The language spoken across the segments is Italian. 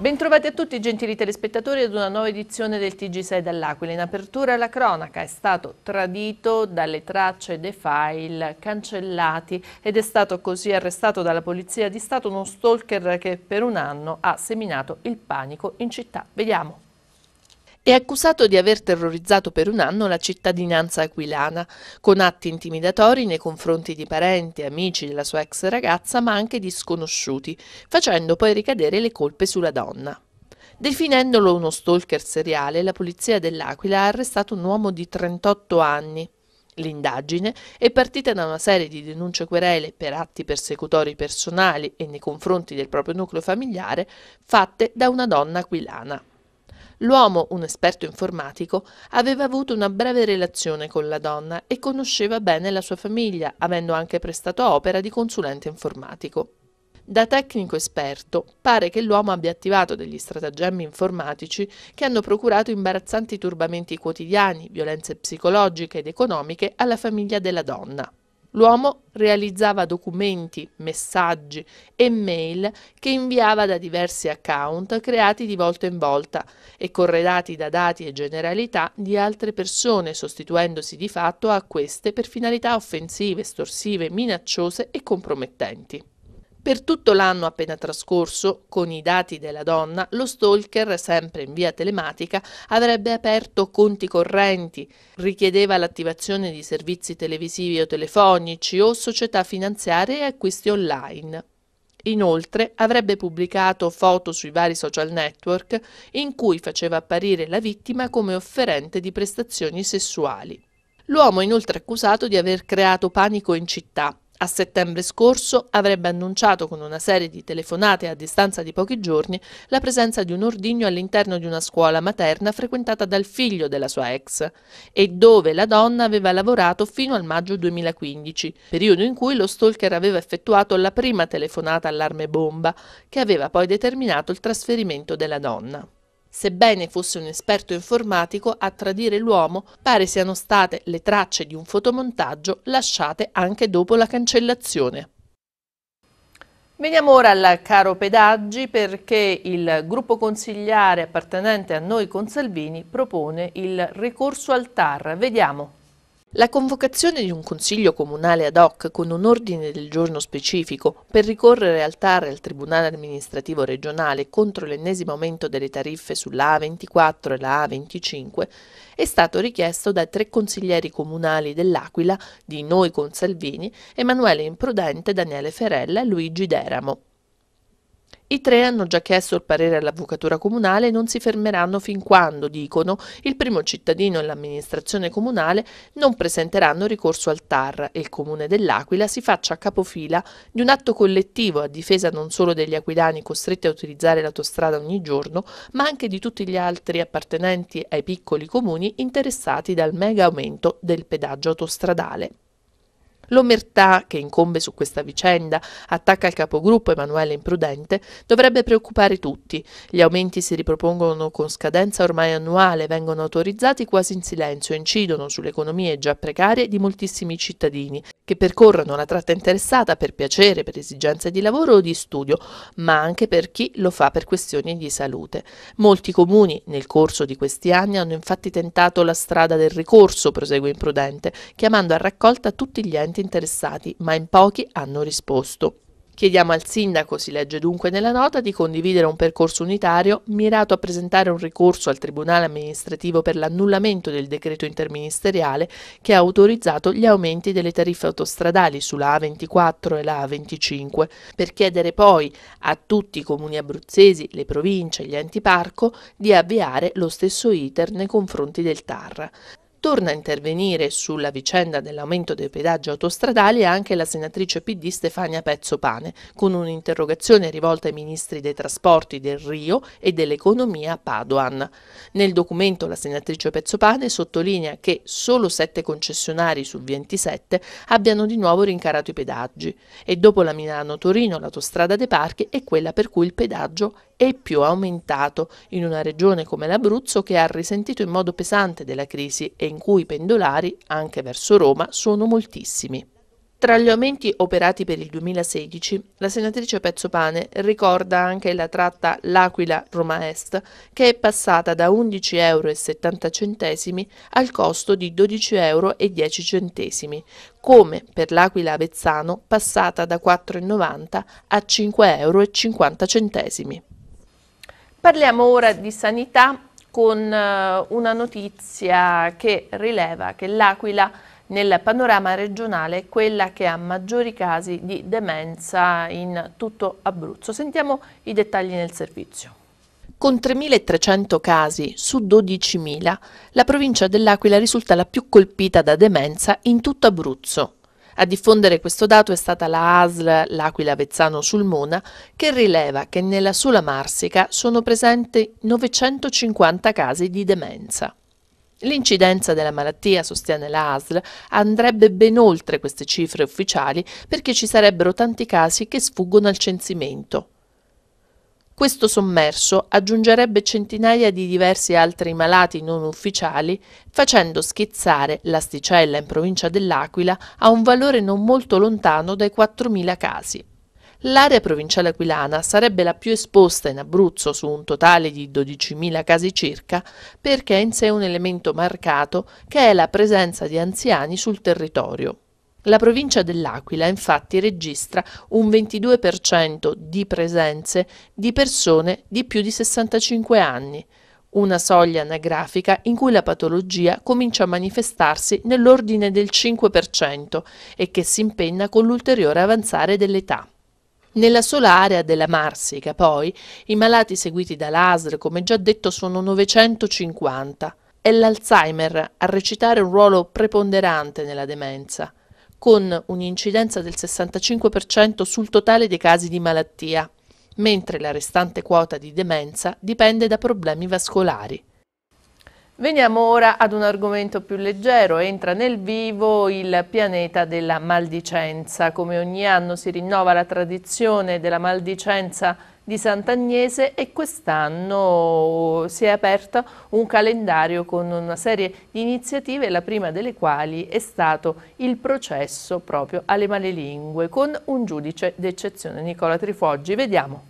Bentrovati a tutti gentili telespettatori ad una nuova edizione del TG6 dall'Aquila. In apertura alla cronaca è stato tradito dalle tracce dei file cancellati ed è stato così arrestato dalla Polizia di Stato uno stalker che per un anno ha seminato il panico in città. Vediamo è accusato di aver terrorizzato per un anno la cittadinanza aquilana, con atti intimidatori nei confronti di parenti, amici della sua ex ragazza, ma anche di sconosciuti, facendo poi ricadere le colpe sulla donna. Definendolo uno stalker seriale, la polizia dell'Aquila ha arrestato un uomo di 38 anni. L'indagine è partita da una serie di denunce querele per atti persecutori personali e nei confronti del proprio nucleo familiare fatte da una donna aquilana. L'uomo, un esperto informatico, aveva avuto una breve relazione con la donna e conosceva bene la sua famiglia, avendo anche prestato opera di consulente informatico. Da tecnico esperto, pare che l'uomo abbia attivato degli stratagemmi informatici che hanno procurato imbarazzanti turbamenti quotidiani, violenze psicologiche ed economiche alla famiglia della donna. L'uomo realizzava documenti, messaggi e mail che inviava da diversi account creati di volta in volta e corredati da dati e generalità di altre persone, sostituendosi di fatto a queste per finalità offensive, estorsive, minacciose e compromettenti. Per tutto l'anno appena trascorso, con i dati della donna, lo stalker, sempre in via telematica, avrebbe aperto conti correnti, richiedeva l'attivazione di servizi televisivi o telefonici o società finanziarie e acquisti online. Inoltre avrebbe pubblicato foto sui vari social network in cui faceva apparire la vittima come offerente di prestazioni sessuali. L'uomo è inoltre accusato di aver creato panico in città, a settembre scorso avrebbe annunciato con una serie di telefonate a distanza di pochi giorni la presenza di un ordigno all'interno di una scuola materna frequentata dal figlio della sua ex e dove la donna aveva lavorato fino al maggio 2015, periodo in cui lo stalker aveva effettuato la prima telefonata allarme bomba che aveva poi determinato il trasferimento della donna. Sebbene fosse un esperto informatico, a tradire l'uomo pare siano state le tracce di un fotomontaggio lasciate anche dopo la cancellazione. Veniamo ora al caro pedaggi perché il gruppo consigliare appartenente a noi con Salvini propone il ricorso al TAR. Vediamo. La convocazione di un consiglio comunale ad hoc con un ordine del giorno specifico per ricorrere al TAR e al Tribunale amministrativo regionale contro l'ennesimo aumento delle tariffe sulla A24 e la A25 è stato richiesto dai tre consiglieri comunali dell'Aquila di Noi con Salvini, Emanuele Imprudente, Daniele Ferella e Luigi Deramo. I tre hanno già chiesto il parere all'Avvocatura Comunale e non si fermeranno fin quando, dicono, il primo cittadino e l'amministrazione comunale non presenteranno ricorso al TAR e il Comune dell'Aquila si faccia capofila di un atto collettivo a difesa non solo degli aquilani costretti a utilizzare l'autostrada ogni giorno, ma anche di tutti gli altri appartenenti ai piccoli comuni interessati dal mega aumento del pedaggio autostradale. L'omertà che incombe su questa vicenda, attacca il capogruppo Emanuele Imprudente, dovrebbe preoccupare tutti. Gli aumenti si ripropongono con scadenza ormai annuale, vengono autorizzati quasi in silenzio, e incidono sulle economie già precarie di moltissimi cittadini che percorrono la tratta interessata per piacere, per esigenze di lavoro o di studio, ma anche per chi lo fa per questioni di salute. Molti comuni nel corso di questi anni hanno infatti tentato la strada del ricorso, prosegue Imprudente, chiamando a raccolta tutti gli enti stati interessati, ma in pochi hanno risposto. Chiediamo al sindaco, si legge dunque nella nota, di condividere un percorso unitario mirato a presentare un ricorso al Tribunale amministrativo per l'annullamento del decreto interministeriale che ha autorizzato gli aumenti delle tariffe autostradali sulla A24 e la A25, per chiedere poi a tutti i comuni abruzzesi, le province e gli enti parco di avviare lo stesso iter nei confronti del TAR. Torna a intervenire sulla vicenda dell'aumento dei pedaggi autostradali anche la senatrice PD Stefania Pezzopane, con un'interrogazione rivolta ai ministri dei trasporti del Rio e dell'economia Padoan. Nel documento la senatrice Pezzopane sottolinea che solo 7 concessionari su 27 abbiano di nuovo rincarato i pedaggi e dopo la Milano-Torino l'autostrada dei Parchi è quella per cui il pedaggio e più aumentato in una regione come l'Abruzzo che ha risentito in modo pesante della crisi e in cui i pendolari, anche verso Roma, sono moltissimi. Tra gli aumenti operati per il 2016, la senatrice Pezzopane ricorda anche la tratta L'Aquila-Roma Est, che è passata da 11,70 euro al costo di 12,10 euro, come per L'Aquila-Avezzano passata da 4,90 a 5,50 euro. Parliamo ora di sanità con eh, una notizia che rileva che l'Aquila nel panorama regionale è quella che ha maggiori casi di demenza in tutto Abruzzo. Sentiamo i dettagli nel servizio. Con 3.300 casi su 12.000, la provincia dell'Aquila risulta la più colpita da demenza in tutto Abruzzo. A diffondere questo dato è stata la ASL L'Aquila Vezzano Sulmona che rileva che nella sola Marsica sono presenti 950 casi di demenza. L'incidenza della malattia, sostiene la ASL, andrebbe ben oltre queste cifre ufficiali perché ci sarebbero tanti casi che sfuggono al censimento. Questo sommerso aggiungerebbe centinaia di diversi altri malati non ufficiali, facendo schizzare l'asticella in provincia dell'Aquila a un valore non molto lontano dai 4.000 casi. L'area provinciale aquilana sarebbe la più esposta in Abruzzo su un totale di 12.000 casi circa perché ha in sé un elemento marcato che è la presenza di anziani sul territorio. La provincia dell'Aquila infatti registra un 22% di presenze di persone di più di 65 anni, una soglia anagrafica in cui la patologia comincia a manifestarsi nell'ordine del 5% e che si impenna con l'ulteriore avanzare dell'età. Nella sola area della Marsica, poi, i malati seguiti dall'ASR, come già detto, sono 950. È l'Alzheimer a recitare un ruolo preponderante nella demenza con un'incidenza del 65% sul totale dei casi di malattia, mentre la restante quota di demenza dipende da problemi vascolari. Veniamo ora ad un argomento più leggero, entra nel vivo il pianeta della maldicenza. Come ogni anno si rinnova la tradizione della maldicenza di Sant'Agnese e quest'anno oh, si è aperto un calendario con una serie di iniziative, la prima delle quali è stato il processo proprio alle malelingue con un giudice d'eccezione, Nicola Trifoggi. Vediamo.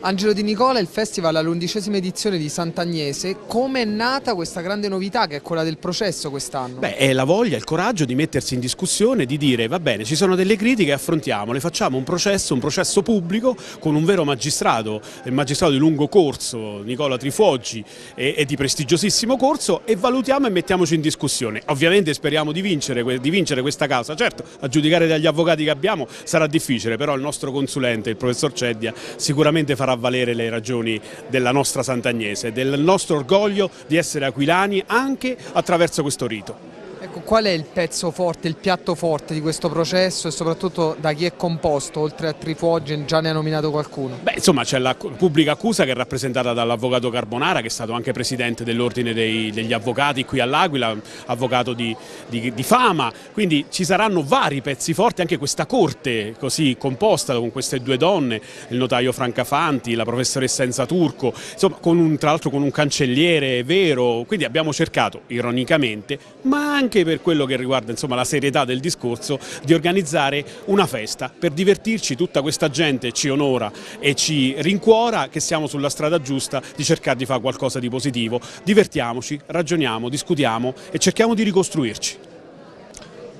Angelo Di Nicola, il festival all'undicesima edizione di Sant'Agnese, come è nata questa grande novità che è quella del processo quest'anno? Beh, è la voglia, il coraggio di mettersi in discussione, di dire va bene, ci sono delle critiche, affrontiamole, facciamo un processo, un processo pubblico con un vero magistrato, il magistrato di lungo corso, Nicola Trifoggi, e, di prestigiosissimo corso e valutiamo e mettiamoci in discussione. Ovviamente speriamo di vincere, di vincere questa causa, certo a giudicare dagli avvocati che abbiamo sarà difficile, però il nostro consulente, il professor Ceddia, sicuramente farà farà valere le ragioni della nostra Sant'Agnese, del nostro orgoglio di essere aquilani anche attraverso questo rito. Ecco, qual è il pezzo forte, il piatto forte di questo processo e soprattutto da chi è composto, oltre a Trifuogen già ne ha nominato qualcuno? Beh, insomma c'è la pubblica accusa che è rappresentata dall'avvocato Carbonara che è stato anche presidente dell'ordine degli avvocati qui all'Aquila, avvocato di, di, di fama, quindi ci saranno vari pezzi forti, anche questa corte così composta con queste due donne, il notaio Francafanti, la professoressa Enza Turco, insomma un, tra l'altro con un cancelliere vero, quindi abbiamo cercato ironicamente ma anche per quello che riguarda insomma, la serietà del discorso, di organizzare una festa per divertirci, tutta questa gente ci onora e ci rincuora che siamo sulla strada giusta di cercare di fare qualcosa di positivo. Divertiamoci, ragioniamo, discutiamo e cerchiamo di ricostruirci.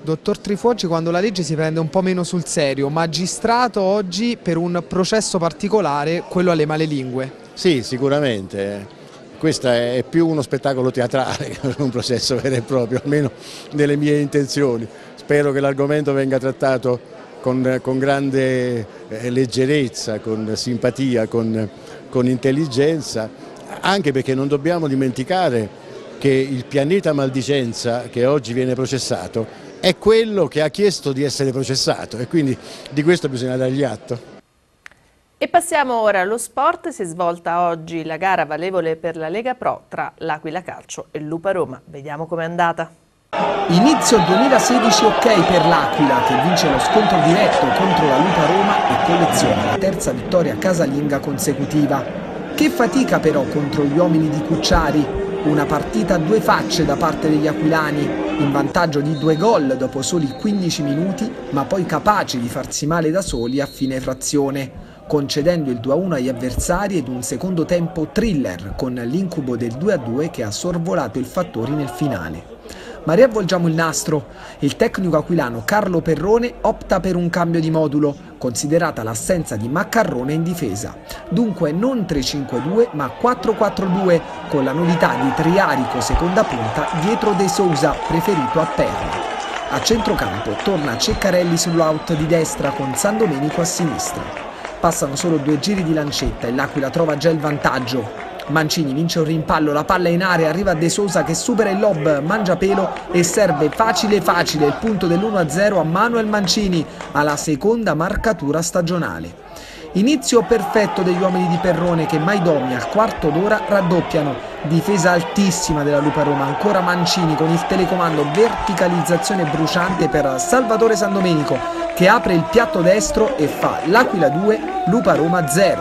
Dottor Trifoggi, quando la legge si prende un po' meno sul serio, magistrato oggi per un processo particolare, quello alle male lingue. Sì, sicuramente questo è più uno spettacolo teatrale che un processo vero e proprio, almeno nelle mie intenzioni. Spero che l'argomento venga trattato con, con grande eh, leggerezza, con simpatia, con, con intelligenza, anche perché non dobbiamo dimenticare che il pianeta maldicenza che oggi viene processato è quello che ha chiesto di essere processato e quindi di questo bisogna dargli atto. E passiamo ora allo sport, si è svolta oggi la gara valevole per la Lega Pro tra l'Aquila Calcio e Lupa Roma, vediamo com'è andata. Inizio 2016 ok per l'Aquila che vince lo scontro diretto contro la Lupa Roma e colleziona la terza vittoria casalinga consecutiva. Che fatica però contro gli uomini di Cucciari, una partita a due facce da parte degli aquilani, in vantaggio di due gol dopo soli 15 minuti ma poi capaci di farsi male da soli a fine frazione concedendo il 2-1 agli avversari ed un secondo tempo thriller con l'incubo del 2-2 che ha sorvolato il Fattori nel finale. Ma riavvolgiamo il nastro. Il tecnico aquilano Carlo Perrone opta per un cambio di modulo, considerata l'assenza di Maccarrone in difesa. Dunque non 3-5-2 ma 4-4-2, con la novità di Triarico seconda punta dietro De Sousa, preferito a Perla. A centrocampo torna Ceccarelli sull'out di destra con San Domenico a sinistra. Passano solo due giri di lancetta e l'Aquila trova già il vantaggio. Mancini vince un rimpallo, la palla in area, arriva De Sosa che supera il lob, mangia pelo e serve facile facile il punto dell'1-0 a Manuel Mancini alla seconda marcatura stagionale. Inizio perfetto degli uomini di Perrone che Maidomi al quarto d'ora raddoppiano. Difesa altissima della Lupa Roma, ancora Mancini con il telecomando, verticalizzazione bruciante per Salvatore Sandomenico che apre il piatto destro e fa l'Aquila 2, Lupa Roma 0.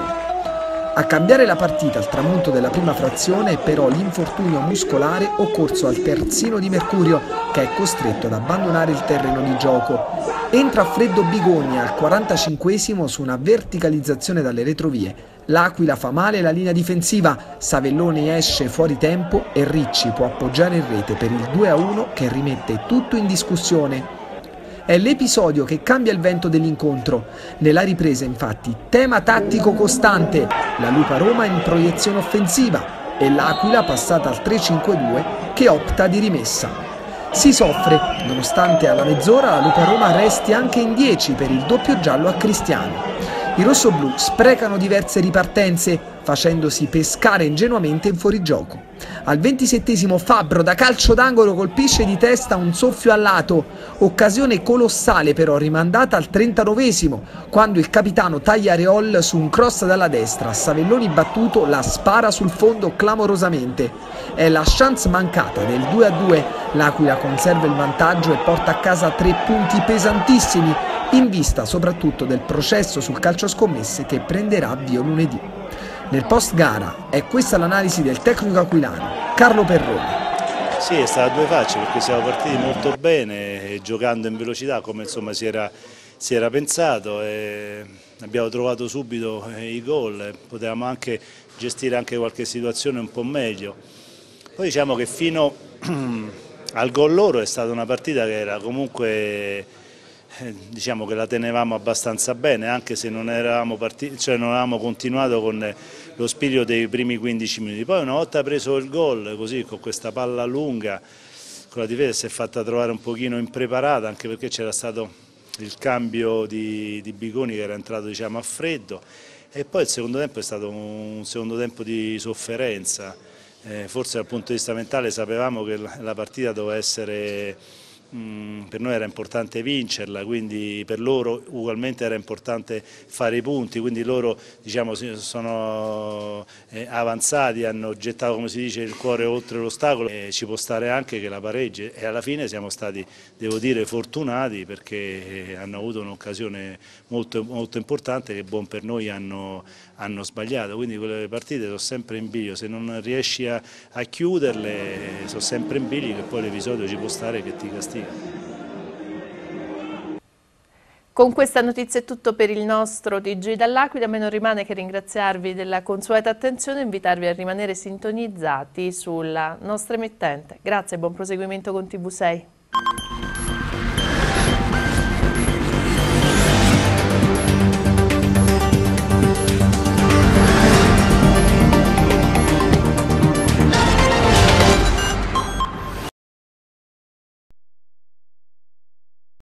A cambiare la partita al tramonto della prima frazione è però l'infortunio muscolare occorso al terzino di Mercurio, che è costretto ad abbandonare il terreno di gioco. Entra a Freddo Bigoni al 45 su una verticalizzazione dalle retrovie. L'Aquila fa male la linea difensiva, Savelloni esce fuori tempo e Ricci può appoggiare in rete per il 2-1 che rimette tutto in discussione. È l'episodio che cambia il vento dell'incontro. Nella ripresa, infatti, tema tattico costante, la Lupa Roma in proiezione offensiva e l'Aquila passata al 3-5-2 che opta di rimessa. Si soffre, nonostante alla mezz'ora la Lupa Roma resti anche in 10 per il doppio giallo a Cristiano. I rossoblù sprecano diverse ripartenze, facendosi pescare ingenuamente in fuorigioco. Al ventisettesimo Fabbro da calcio d'angolo colpisce di testa un soffio a lato, occasione colossale però rimandata al trentanovesimo, quando il capitano Tagliareol su un cross dalla destra, Savelloni battuto la spara sul fondo clamorosamente. È la chance mancata del 2-2, l'Aquila conserva il vantaggio e porta a casa tre punti pesantissimi in vista soprattutto del processo sul calcio scommesse che prenderà avvio lunedì. Nel post gara è questa l'analisi del tecnico aquilano, Carlo Perroni. Sì, è stata a due facce perché siamo partiti molto bene, giocando in velocità come insomma si era si era pensato e abbiamo trovato subito eh, i gol, potevamo anche gestire anche qualche situazione un po' meglio. Poi diciamo che fino al gol loro è stata una partita che era comunque eh, diciamo che la tenevamo abbastanza bene, anche se non avevamo, cioè non avevamo continuato con eh, lo spirito dei primi 15 minuti. Poi una volta preso il gol, così con questa palla lunga, con la difesa si è fatta trovare un pochino impreparata, anche perché c'era stato il cambio di, di, Bigoni che era entrato diciamo, a freddo e poi il secondo tempo è stato un secondo tempo di sofferenza, eh, forse dal punto di vista mentale sapevamo che la partita doveva essere Mm, per noi era importante vincerla, quindi per loro ugualmente era importante fare i punti, quindi loro diciamo, sono eh, avanzati, hanno gettato come si dice il cuore oltre l'ostacolo e ci può stare anche che la pareggia e alla fine siamo stati devo dire fortunati perché eh, hanno avuto un'occasione molto, molto importante che buon per noi hanno, hanno sbagliato, quindi quelle partite sono sempre in bilico, se non riesci a, a chiuderle sono sempre in bilico che poi l'episodio ci può stare che ti castiga. Con questa notizia è tutto per il nostro TG dall'Aquila, a me non rimane che ringraziarvi della consueta attenzione e invitarvi a rimanere sintonizzati sulla nostra emittente. Grazie e buon proseguimento con TV6.